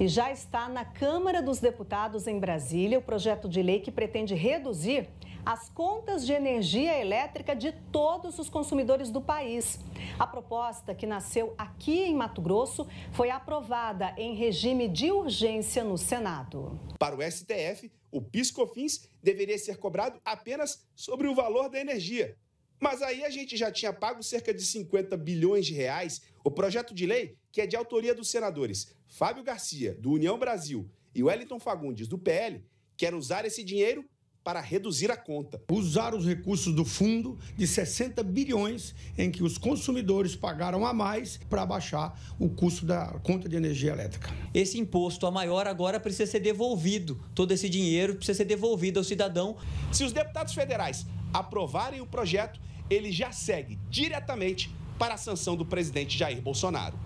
E já está na Câmara dos Deputados em Brasília o projeto de lei que pretende reduzir as contas de energia elétrica de todos os consumidores do país. A proposta, que nasceu aqui em Mato Grosso, foi aprovada em regime de urgência no Senado. Para o STF, o PiscoFins deveria ser cobrado apenas sobre o valor da energia mas aí a gente já tinha pago cerca de 50 bilhões de reais. O projeto de lei, que é de autoria dos senadores Fábio Garcia, do União Brasil, e Wellington Fagundes, do PL, quer usar esse dinheiro para reduzir a conta. Usar os recursos do fundo de 60 bilhões em que os consumidores pagaram a mais para baixar o custo da conta de energia elétrica. Esse imposto a maior agora precisa ser devolvido. Todo esse dinheiro precisa ser devolvido ao cidadão. Se os deputados federais aprovarem o projeto, ele já segue diretamente para a sanção do presidente Jair Bolsonaro.